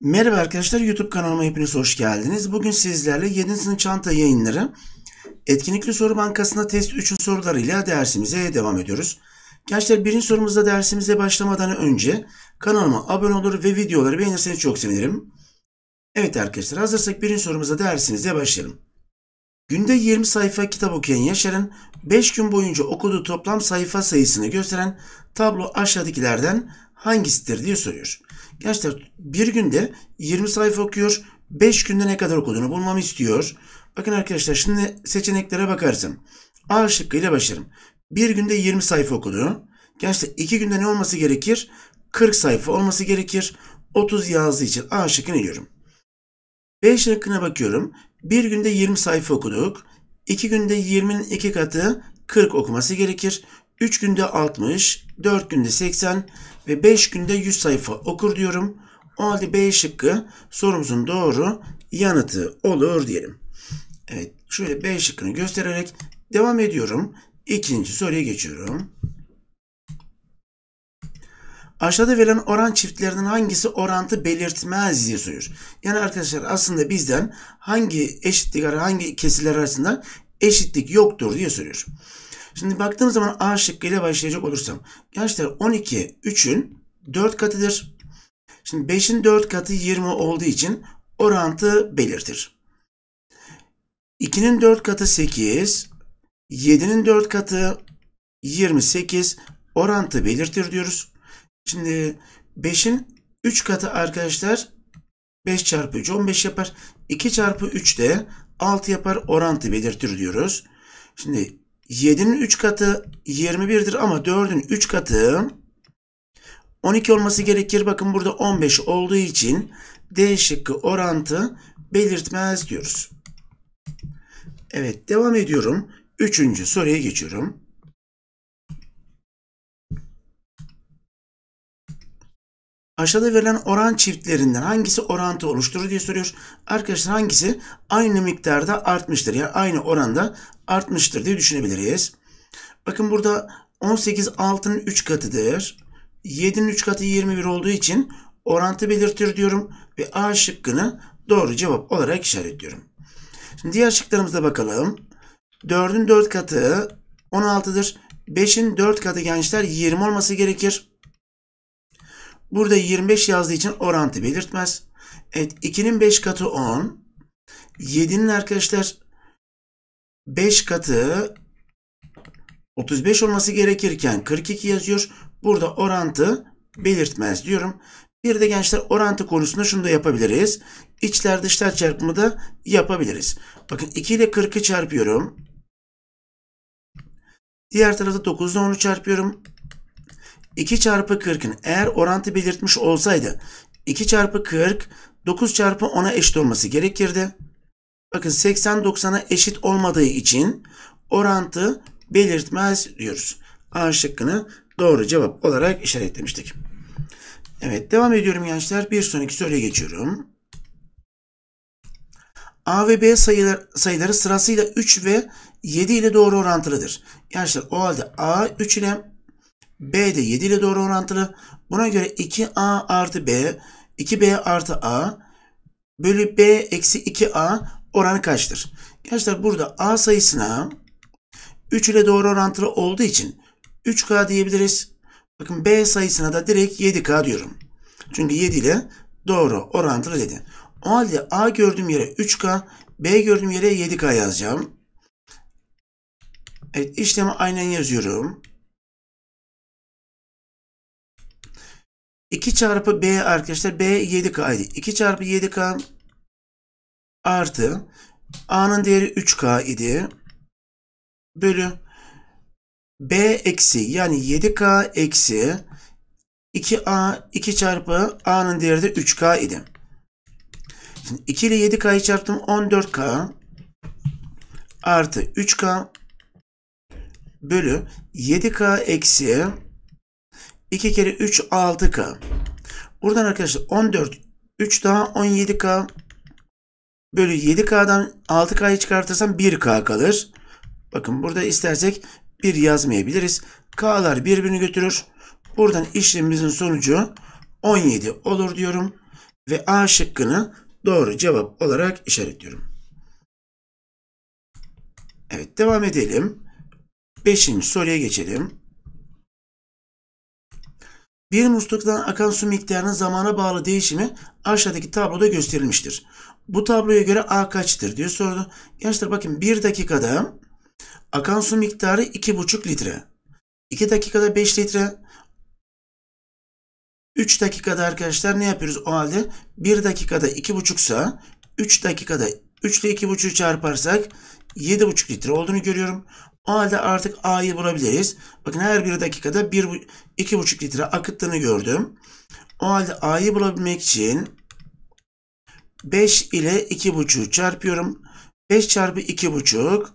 Merhaba arkadaşlar YouTube kanalıma hepiniz hoş geldiniz. Bugün sizlerle 7. sınıf çanta yayınları Etkinlikli Soru Bankası'nda test 3'ün sorularıyla dersimize devam ediyoruz. Gençler birinci sorumuzda dersimize başlamadan önce kanalıma abone olur ve videoları beğenirseniz çok sevinirim. Evet arkadaşlar hazırsak birinci sorumuzda dersimize başlayalım. Günde 20 sayfa kitap okuyan Yaşar'ın 5 gün boyunca okuduğu toplam sayfa sayısını gösteren tablo aşağıdakilerden hangisidir diye soruyor. Gençler bir günde 20 sayfa okuyor. 5 günde ne kadar okuduğunu bulmamı istiyor. Bakın arkadaşlar şimdi seçeneklere bakarsın. A şıkkıyla başlarım. Bir günde 20 sayfa okudu. Gençler 2 günde ne olması gerekir? 40 sayfa olması gerekir. 30 yazdığı için A şıkkını diyorum. 5 şıkkına bakıyorum. Bir günde 20 sayfa okuduk. 2 günde 20'nin 2 katı 40 okuması gerekir. 3 günde 60, 4 günde 80 ve 5 günde 100 sayfa okur diyorum. O halde B şıkkı sorumuzun doğru yanıtı olur diyelim. Evet şöyle B şıkkını göstererek devam ediyorum. İkinci soruya geçiyorum. Aşağıda verilen oran çiftlerinin hangisi orantı belirtmez diye soruyor. Yani arkadaşlar aslında bizden hangi eşitlik hangi kesiler arasında eşitlik yoktur diye soruyor. Şimdi baktığım zaman A şıkkı ile başlayacak olursam. Gençler 12 3'ün 4 katıdır. Şimdi 5'in 4 katı 20 olduğu için orantı belirtir. 2'nin 4 katı 8, 7'nin 4 katı 28 orantı belirtir diyoruz. Şimdi 5'in 3 katı arkadaşlar 5 çarpı 3 15 yapar. 2 çarpı 3 de 6 yapar orantı belirtir diyoruz. Şimdi 7'nin 3 katı 21'dir ama 4'ün 3 katı 12 olması gerekir. Bakın burada 15 olduğu için D şıkkı orantı belirtmez diyoruz. Evet devam ediyorum. Üçüncü soruya geçiyorum. Aşağıda verilen oran çiftlerinden hangisi orantı oluşturur diye soruyor. Arkadaşlar hangisi aynı miktarda artmıştır? Yani aynı oranda artmıştır diye düşünebiliriz. Bakın burada 18 6'nın 3 katıdır. 7'nin 3 katı 21 olduğu için orantı belirtir diyorum ve A şıkkını doğru cevap olarak işaretliyorum. Şimdi diğer şıklarımıza bakalım. 4'ün 4 katı 16'dır. 5'in 4 katı gençler 20 olması gerekir. Burada 25 yazdığı için orantı belirtmez. Evet 2'nin 5 katı 10. 7'nin arkadaşlar 5 katı 35 olması gerekirken 42 yazıyor. Burada orantı belirtmez diyorum. Bir de gençler orantı konusunda şunu da yapabiliriz. İçler dışlar çarpımı da yapabiliriz. Bakın 2 ile 40'ı çarpıyorum. Diğer tarafta 9 ile 10'u çarpıyorum. 2 çarpı 40'ın eğer orantı belirtmiş olsaydı 2 çarpı 40 9 çarpı 10'a eşit olması gerekirdi. Bakın 80 90'a eşit olmadığı için orantı belirtmez diyoruz. A şıkkını doğru cevap olarak işaretlemiştik. Evet devam ediyorum gençler. Bir sonraki soruya geçiyorum. A ve B sayılar, sayıları sırasıyla 3 ve 7 ile doğru orantılıdır. Gençler o halde A 3 ile B de 7 ile doğru orantılı. Buna göre 2A artı B, 2B artı A bölü B eksi 2A oranı kaçtır? Gençler burada A sayısına 3 ile doğru orantılı olduğu için 3K diyebiliriz. Bakın B sayısına da direkt 7K diyorum. Çünkü 7 ile doğru orantılı dedi. O halde A gördüğüm yere 3K, B gördüğüm yere 7K yazacağım. Evet işlemi aynen yazıyorum. 2 çarpı B arkadaşlar B 7 k idi. 2 çarpı 7K artı A'nın değeri 3K idi. Bölü B eksi yani 7K eksi 2A 2 çarpı A'nın değeri de 3K idi. Şimdi 2 ile 7K'yı çarptım 14K artı 3K bölü 7K eksi 2 kere 3 6K. Buradan arkadaşlar 14 3 daha 17K bölü 7K'dan 6K'yı çıkartırsam 1K kalır. Bakın burada istersek 1 yazmayabiliriz. K'lar birbirini götürür. Buradan işlemimizin sonucu 17 olur diyorum. Ve A şıkkını doğru cevap olarak işaretliyorum. Evet devam edelim. 5. soruya geçelim. Bir musluktan akan su miktarının zamana bağlı değişimi aşağıdaki tabloda gösterilmiştir. Bu tabloya göre A kaçtır diye sordu. Gençler bakın 1 dakikada akan su miktarı 2,5 litre. 2 dakikada 5 litre. 3 dakikada arkadaşlar ne yapıyoruz o halde? 1 dakikada 2,5 sa 3 dakikada 3 ile 2,5'ü çarparsak 7,5 litre olduğunu görüyorum. O halde artık A'yı bulabiliriz. Bakın her bir dakikada 1, 2,5 litre akıttığını gördüm. O halde A'yı bulabilmek için 5 ile 2,5'u çarpıyorum. 5 çarpı 2,5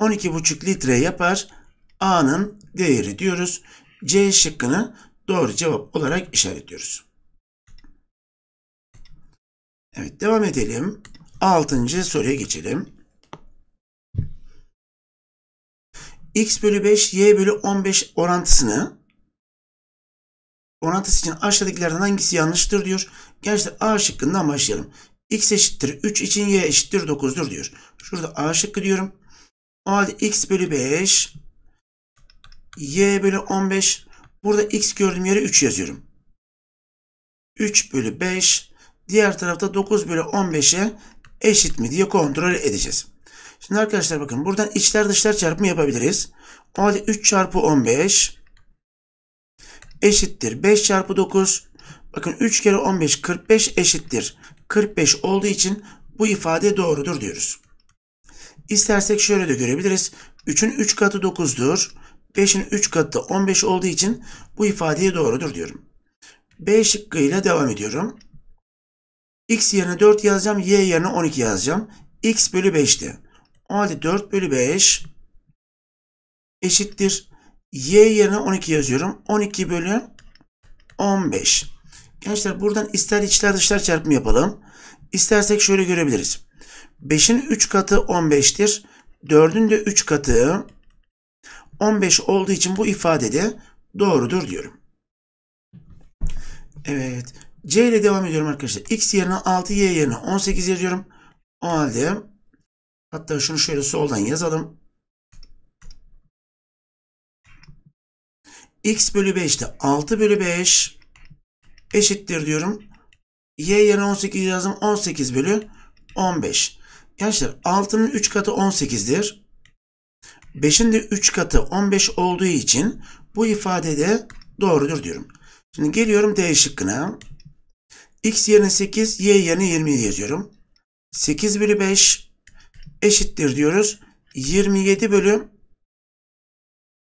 12,5 litre yapar. A'nın değeri diyoruz. C şıkkını doğru cevap olarak işaretliyoruz. Evet devam edelim. 6. soruya geçelim. x bölü 5, y bölü 15 orantısını orantısı için aşağıdakilerden hangisi yanlıştır diyor. Gerçi A şıkkından başlayalım. x eşittir 3 için y eşittir 9'dur diyor. Şurada A şıkkı diyorum. O halde x bölü 5 y bölü 15 burada x gördüğüm yere 3 yazıyorum. 3 bölü 5 diğer tarafta 9 bölü 15'e eşit mi diye kontrol edeceğiz. Şimdi arkadaşlar bakın buradan içler dışlar çarpımı yapabiliriz. O halde 3 çarpı 15 eşittir 5 çarpı 9. Bakın 3 kere 15 45 eşittir. 45 olduğu için bu ifade doğrudur diyoruz. İstersek şöyle de görebiliriz. 3'ün 3 katı 9'dur. 5'in 3 katı da 15 olduğu için bu ifadeye doğrudur diyorum. B şıkkıyla devam ediyorum. X yerine 4 yazacağım. Y yerine 12 yazacağım. X bölü 5'ti. Adi 4 bölü 5 eşittir. Y yerine 12 yazıyorum. 12 bölü 15. Gençler buradan ister içler dışlar çarpımı yapalım. İstersek şöyle görebiliriz. 5'in 3 katı 15'tir. 4'ün de 3 katı 15 olduğu için bu ifade de doğrudur diyorum. Evet. C ile devam ediyorum arkadaşlar. X yerine 6, Y yerine 18 yazıyorum. O halde Hatta şunu şöyle soldan yazalım. x bölü 5'te 6 bölü 5 eşittir diyorum. y yerine 18 yazdım. 18 bölü 15. Gençler 6'nın 3 katı 18'dir. 5'in de 3 katı 15 olduğu için bu ifade de doğrudur diyorum. Şimdi geliyorum D şıkkına. X yerine 8, Y yerine 20 yazıyorum. 8 bölü 5 eşittir diyoruz. 27 bölü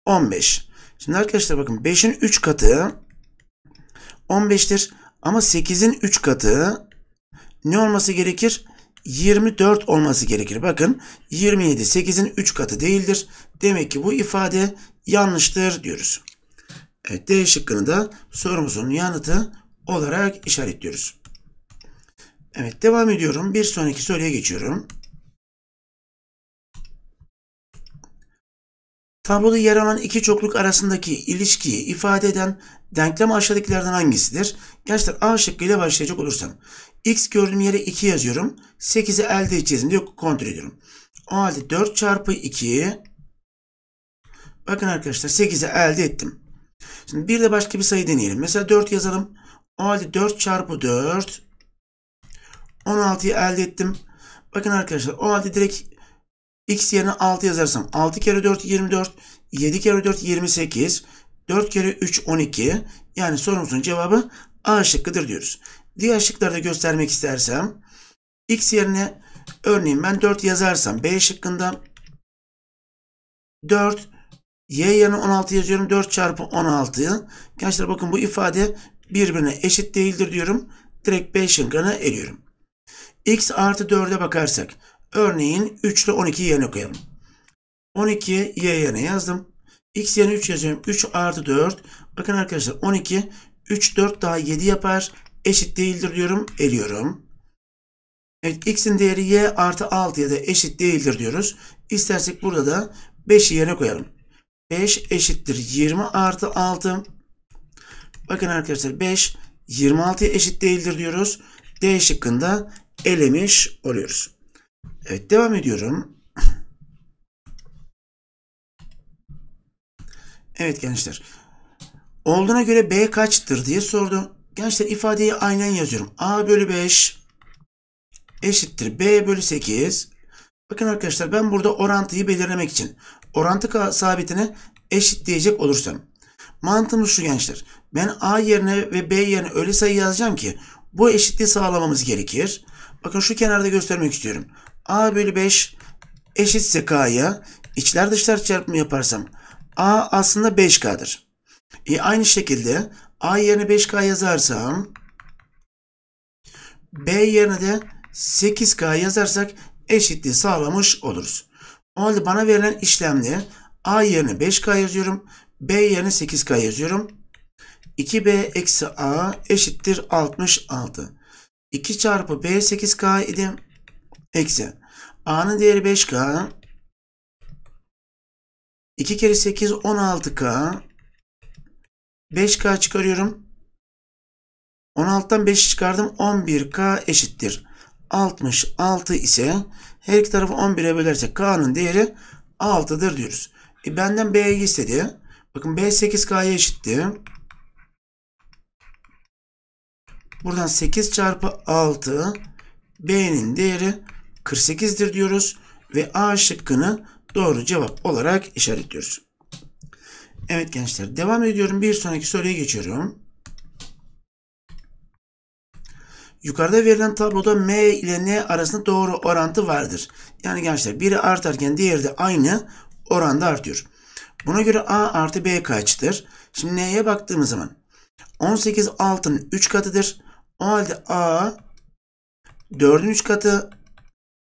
15. Şimdi arkadaşlar bakın 5'in 3 katı 15'tir. Ama 8'in 3 katı ne olması gerekir? 24 olması gerekir. Bakın 27 8'in 3 katı değildir. Demek ki bu ifade yanlıştır diyoruz. Evet D şıkkını da sorumuzun yanıtı olarak işaretliyoruz. Evet devam ediyorum. Bir sonraki soruya geçiyorum. Tabloda yer alan iki çokluk arasındaki ilişkiyi ifade eden denklem aşağıdakilerden hangisidir? Gençler A şıkkıyla başlayacak olursam. X gördüğüm yere 2 yazıyorum. 8'i elde edeceğiz mi diye kontrol ediyorum. O halde 4 çarpı 2. Bakın arkadaşlar 8'i elde ettim. Şimdi bir de başka bir sayı deneyelim. Mesela 4 yazalım. O halde 4 çarpı 4. 16'yı elde ettim. Bakın arkadaşlar o halde direkt X yerine 6 yazarsam 6 kere 4 24, 7 kere 4 28, 4 kere 3 12. Yani sorumuzun cevabı A şıkkıdır diyoruz. Diğer şıkları da göstermek istersem X yerine örneğin ben 4 yazarsam B şıkkında 4 Y yerine 16 yazıyorum. 4 çarpı 16. Gençler bakın bu ifade birbirine eşit değildir diyorum. Direkt B şıkkını eliyorum. X artı 4'e bakarsak Örneğin 3 ile 12 yerine koyalım. 12 y yerine yazdım. X yerine 3 yazıyorum. 3 artı 4. Bakın arkadaşlar 12. 3 4 daha 7 yapar. Eşit değildir diyorum. Eliyorum. Evet x'in değeri y artı 6 ya da eşit değildir diyoruz. İstersek burada da 5'i yerine koyalım. 5 eşittir 20 artı 6. Bakın arkadaşlar 5 26'ya eşit değildir diyoruz. D şıkkında elemiş oluyoruz. Evet devam ediyorum. Evet gençler. Olduğuna göre B kaçtır diye sordu. Gençler ifadeyi aynen yazıyorum. A bölü 5 eşittir B bölü 8. Bakın arkadaşlar ben burada orantıyı belirlemek için orantı sabitine eşit diyecek olursam. Mantığımız şu gençler. Ben A yerine ve B yerine öyle sayı yazacağım ki bu eşitliği sağlamamız gerekir. Bakın şu kenarda göstermek istiyorum. A bölü 5 eşitse K'ya içler dışlar çarpımı yaparsam A aslında 5K'dır. E aynı şekilde A yerine 5K yazarsam B yerine de 8K yazarsak eşitliği sağlamış oluruz. O halde bana verilen işlemde A yerine 5K yazıyorum. B yerine 8K yazıyorum. 2B eksi A eşittir 66. 2 çarpı B 8K idi. Eksi. A'nın değeri 5K. 2 kere 8 16K. 5K çıkarıyorum. 16'dan 5'i çıkardım. 11K eşittir. 66 ise her iki tarafı 11'e bölersek K'nın değeri 6'dır diyoruz. E benden B'yi istedi. Bakın B 8K'ya eşitti. Buradan 8 çarpı 6 B'nin değeri 48'dir diyoruz ve A şıkkını doğru cevap olarak işaretliyoruz. Evet gençler devam ediyorum. Bir sonraki soruya geçiyorum. Yukarıda verilen tabloda M ile N arasında doğru orantı vardır. Yani gençler biri artarken diğeri de aynı oranda artıyor. Buna göre A artı B kaçtır? Şimdi N'ye baktığımız zaman 18 altının 3 katıdır. O halde A 4'ün 3 katı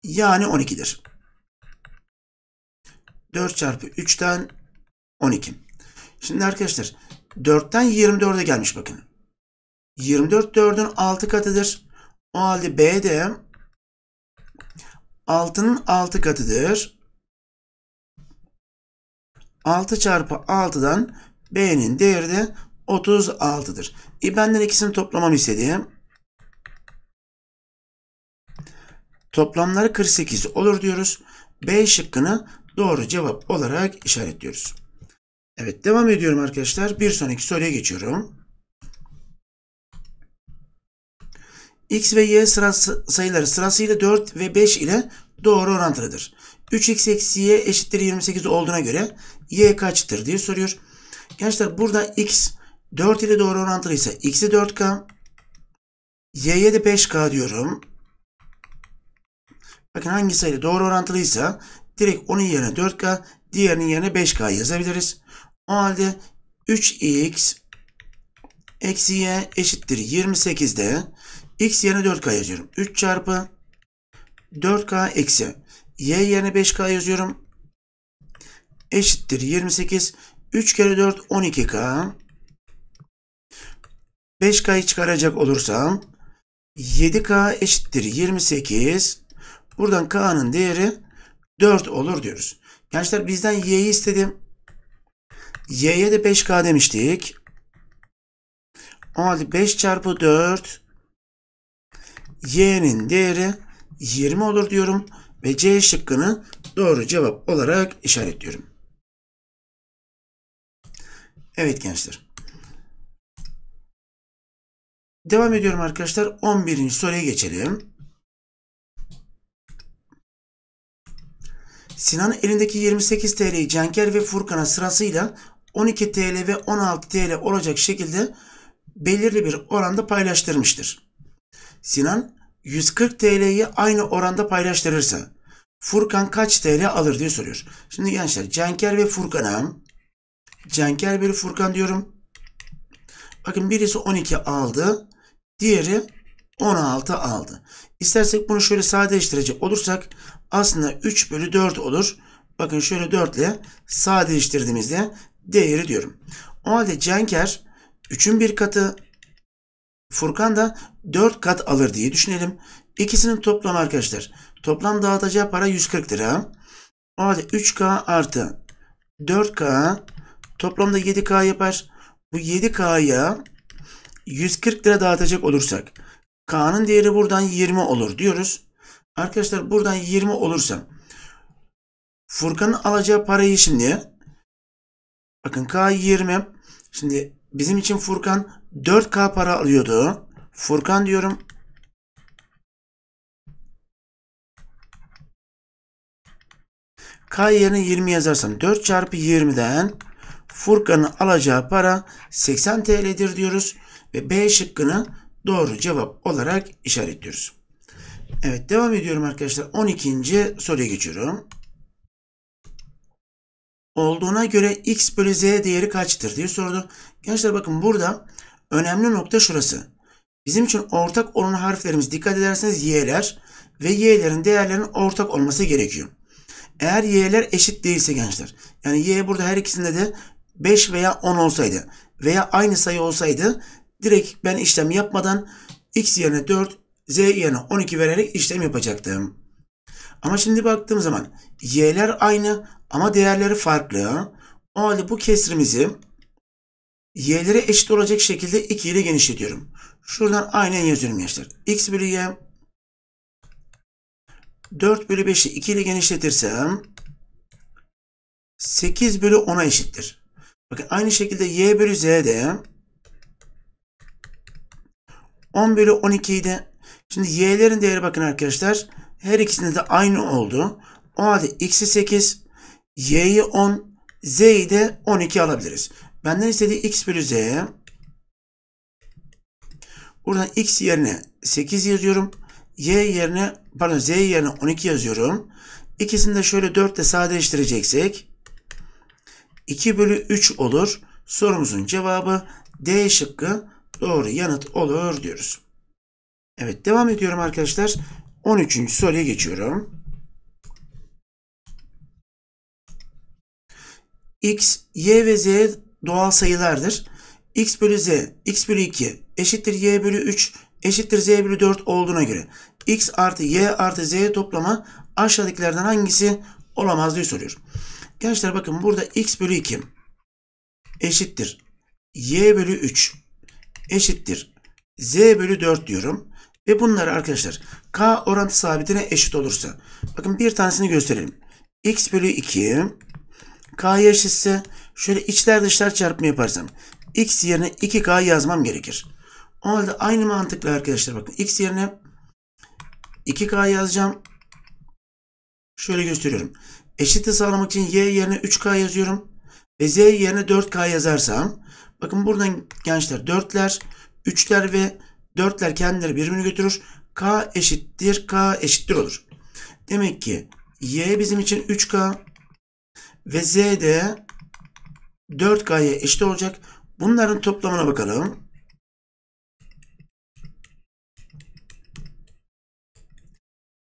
yani 12'dir. 4 çarpı 3'ten 12. Şimdi arkadaşlar 4'ten 24'e gelmiş bakın. 24 4'ün 6 katıdır. O halde B de 6'nın 6 katıdır. 6 çarpı 6'dan B'nin değeri de 36'dır. E benden ikisini toplamamı istediğim Toplamları 48 olur diyoruz. B şıkkını doğru cevap olarak işaretliyoruz. Evet devam ediyorum arkadaşlar. Bir sonraki soruya geçiyorum. X ve Y sırası, sayıları sırasıyla 4 ve 5 ile doğru orantılıdır. 3x eksi y eşittir 28 olduğuna göre y kaçtır diye soruyor. Gençler burada x 4 ile doğru orantılıysa x'i 4k y'ye de 5k diyorum. Bakın hangi sayı doğru orantılıysa direkt onun yerine 4K, diğerinin yerine 5K yazabiliriz. O halde 3X eksi Y eşittir 28'de X yerine 4K yazıyorum. 3 çarpı 4K eksi Y yerine 5K yazıyorum. Eşittir 28. 3 kere 4 12K. 5K'yı çıkaracak olursam 7K eşittir 28. Buradan K'nın değeri 4 olur diyoruz. Gençler bizden Y'yi istedim. Y'ye de 5K demiştik. O halde 5 çarpı 4 Y'nin değeri 20 olur diyorum. Ve C şıkkını doğru cevap olarak işaretliyorum. Evet gençler. Devam ediyorum arkadaşlar. 11. soruya geçelim. Sinan elindeki 28 TL'yi Cenker ve Furkan'a sırasıyla 12 TL ve 16 TL olacak şekilde belirli bir oranda paylaştırmıştır. Sinan 140 TL'yi aynı oranda paylaştırırsa Furkan kaç TL alır diye soruyor. Şimdi gençler Cenker ve Furkan'a Cenker bölü Furkan diyorum. Bakın birisi 12 aldı. Diğeri 16 aldı. İstersek bunu şöyle sadeleştirecek olursak aslında 3 bölü 4 olur. Bakın şöyle 4 ile sadeleştirdiğimizde değeri diyorum. O halde Cenker 3'ün bir katı Furkan da 4 kat alır diye düşünelim. İkisinin toplamı arkadaşlar. Toplam dağıtacağı para 140 lira. O halde 3K artı 4K toplamda 7K yapar. Bu 7K'ya 140 lira dağıtacak olursak K'nın değeri buradan 20 olur diyoruz. Arkadaşlar buradan 20 olursa Furkan'ın alacağı parayı şimdi bakın K 20 şimdi bizim için Furkan 4K para alıyordu. Furkan diyorum K yerine 20 yazarsam 4 çarpı 20'den Furkan'ın alacağı para 80 TL'dir diyoruz ve B şıkkını doğru cevap olarak işaretliyoruz. Evet devam ediyorum arkadaşlar. 12. soruya geçiyorum. Olduğuna göre x bölü z değeri kaçtır diye sordu. Gençler bakın burada önemli nokta şurası. Bizim için ortak olan harflerimiz dikkat ederseniz y'ler ve y'lerin değerlerinin ortak olması gerekiyor. Eğer y'ler eşit değilse gençler. Yani y burada her ikisinde de 5 veya 10 olsaydı veya aynı sayı olsaydı Direkt ben işlem yapmadan x yerine 4, z yerine 12 vererek işlem yapacaktım. Ama şimdi baktığım zaman y'ler aynı ama değerleri farklı. O halde bu kesrimizi y'lere eşit olacak şekilde 2 ile genişletiyorum. Şuradan aynen yazıyorum gençler. x bölü y 4 bölü 5'i 2 ile genişletirsem 8 bölü 10'a eşittir. Bakın aynı şekilde y bölü z de 10 bölü 12'yi de şimdi y'lerin değeri bakın arkadaşlar. Her ikisinde de aynı oldu. O halde x'i 8, y'yi 10, z'yi de 12 alabiliriz. Benden istediği x bölü z. Buradan x yerine 8 yazıyorum. Y yerine pardon z yerine 12 yazıyorum. İkisini de şöyle 4 ile sadeleştireceksek 2 bölü 3 olur. Sorumuzun cevabı D şıkkı doğru yanıt olur diyoruz. Evet devam ediyorum arkadaşlar. 13. soruya geçiyorum. X, Y ve Z doğal sayılardır. X bölü Z, X bölü 2 eşittir Y bölü 3 eşittir Z bölü 4 olduğuna göre X artı Y artı Z toplama aşağıdakilerden hangisi olamaz diye soruyorum. Gençler bakın burada X bölü 2 eşittir Y bölü 3 eşittir. Z bölü 4 diyorum. Ve bunları arkadaşlar K orantı sabitine eşit olursa. Bakın bir tanesini gösterelim. X bölü 2 K'ya eşitse şöyle içler dışlar çarpımı yaparsam X yerine 2K yazmam gerekir. O halde aynı mantıkla arkadaşlar bakın X yerine 2K yazacağım. Şöyle gösteriyorum. Eşitliği sağlamak için Y yerine 3K yazıyorum. Ve Z yerine 4K yazarsam Bakın buradan gençler 4'ler, 3'ler ve 4'ler kendileri birbirini götürür. K eşittir, K eşittir olur. Demek ki Y bizim için 3K ve Z de 4K'ya eşit olacak. Bunların toplamına bakalım.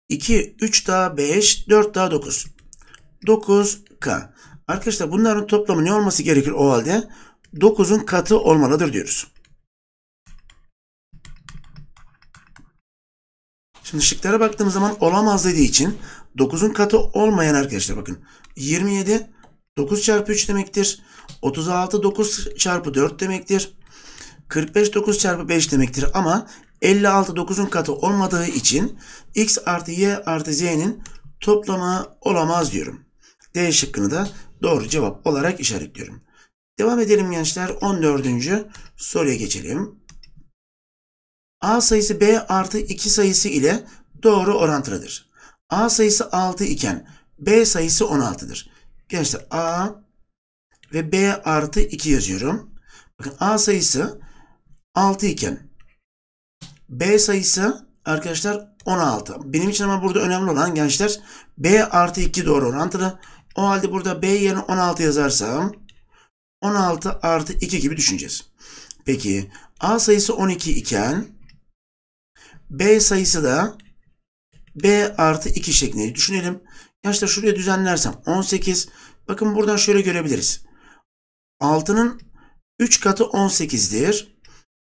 İki, üç daha beş, dört daha dokuz. Dokuz K. Arkadaşlar bunların toplamı ne olması gerekir o halde? 9'un katı olmalıdır diyoruz. Şimdi şıklara baktığımız zaman olamaz dediği için 9'un katı olmayan arkadaşlar bakın. 27 9 çarpı 3 demektir. 36 9 çarpı 4 demektir. 45 9 çarpı 5 demektir ama 56 9'un katı olmadığı için x artı y artı z'nin toplamı olamaz diyorum. D şıkkını da doğru cevap olarak işaretliyorum. Devam edelim gençler. 14. soruya geçelim. A sayısı B artı 2 sayısı ile doğru orantılıdır. A sayısı 6 iken B sayısı 16'dır. Gençler A ve B artı 2 yazıyorum. Bakın A sayısı 6 iken B sayısı arkadaşlar 16. Benim için ama burada önemli olan gençler B artı 2 doğru orantılı. O halde burada B yerine 16 yazarsam 16 artı 2 gibi düşüneceğiz. Peki A sayısı 12 iken B sayısı da B artı 2 şeklinde düşünelim. Yaşta şuraya düzenlersem 18. Bakın buradan şöyle görebiliriz. 6'nın 3 katı 18'dir.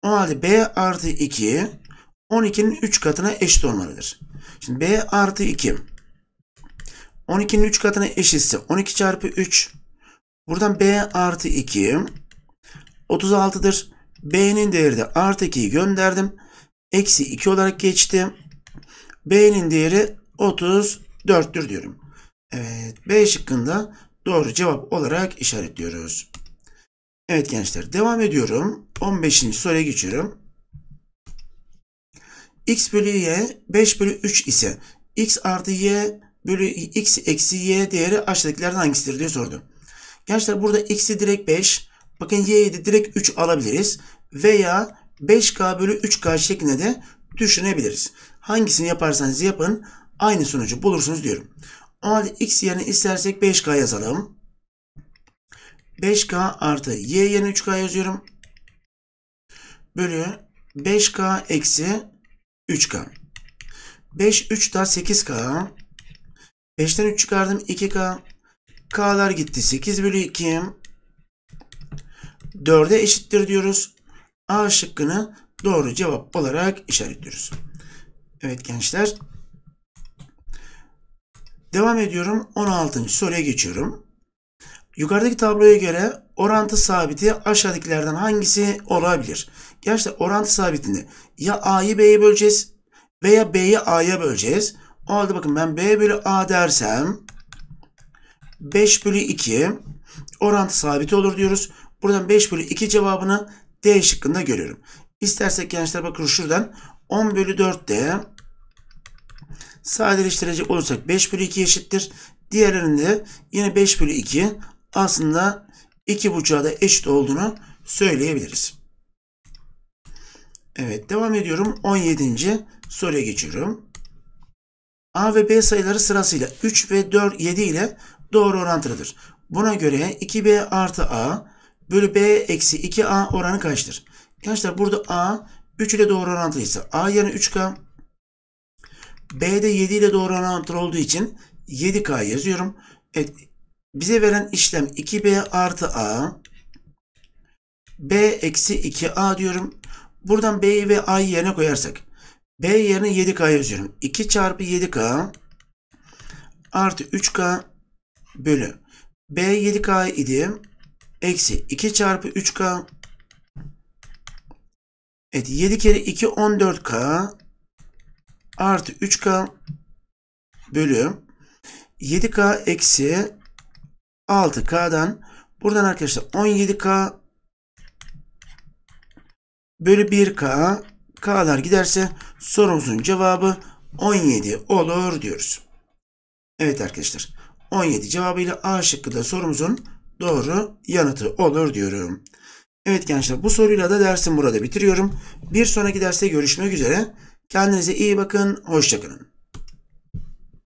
O halde B artı 2 12'nin 3 katına eşit olmalıdır. Şimdi B artı 2 12'nin 3 katına eşitse 12 çarpı 3 Buradan B artı 2 36'dır. B'nin değeri de artı 2'yi gönderdim. Eksi 2 olarak geçti. B'nin değeri 34'tür diyorum. Evet B şıkkında doğru cevap olarak işaretliyoruz. Evet gençler devam ediyorum. 15. soruya geçiyorum. X bölü Y 5 bölü 3 ise X artı Y bölü X eksi Y değeri aşağıdakilerden hangisidir diye sordum. Gençler burada x'i direkt 5. Bakın y'yi de direkt 3 alabiliriz. Veya 5k bölü 3k şeklinde de düşünebiliriz. Hangisini yaparsanız yapın aynı sonucu bulursunuz diyorum. O halde x yerine istersek 5k yazalım. 5k artı y yerine 3k yazıyorum. Bölü 5k eksi 3k. 5, 3 daha 8k. 5'ten 3 çıkardım 2k. K'lar gitti. 8 bölü 2 4'e eşittir diyoruz. A şıkkını doğru cevap olarak işaretliyoruz. Evet gençler. Devam ediyorum. 16. soruya geçiyorum. Yukarıdaki tabloya göre orantı sabiti aşağıdakilerden hangisi olabilir? Gençler orantı sabitini ya A'yı B'ye böleceğiz veya B'yi A'ya böleceğiz. O halde bakın ben B bölü A dersem 5 bölü 2 orantı sabit olur diyoruz. Buradan 5 bölü 2 cevabını D şıkkında görüyorum. İstersek gençler bakın şuradan 10 bölü 4 de sadeleştirecek olursak 5 bölü 2 eşittir. Diğerlerinde yine 5 bölü 2 aslında 2 buçuğa da eşit olduğunu söyleyebiliriz. Evet devam ediyorum. 17. soruya geçiyorum. A ve B sayıları sırasıyla 3 ve 4 7 ile doğru orantılıdır. Buna göre 2b artı a bölü b eksi 2a oranı kaçtır? Gençler burada a 3 ile doğru orantılıysa a yerine 3k b de 7 ile doğru orantılı olduğu için 7k yazıyorum. Evet, bize veren işlem 2b artı a b eksi 2a diyorum. Buradan b ve a'yı yerine koyarsak b yerine 7k yazıyorum. 2 çarpı 7k artı 3k bölü B 7K idi. Eksi 2 çarpı 3K. Evet 7 kere 2 14K artı 3K bölü 7K eksi 6K'dan buradan arkadaşlar 17K bölü 1K K'lar giderse sorumuzun cevabı 17 olur diyoruz. Evet arkadaşlar. 17 cevabıyla A şıkkı da sorumuzun doğru yanıtı olur diyorum. Evet gençler bu soruyla da dersim burada bitiriyorum. Bir sonraki derste görüşmek üzere. Kendinize iyi bakın. Hoşçakalın.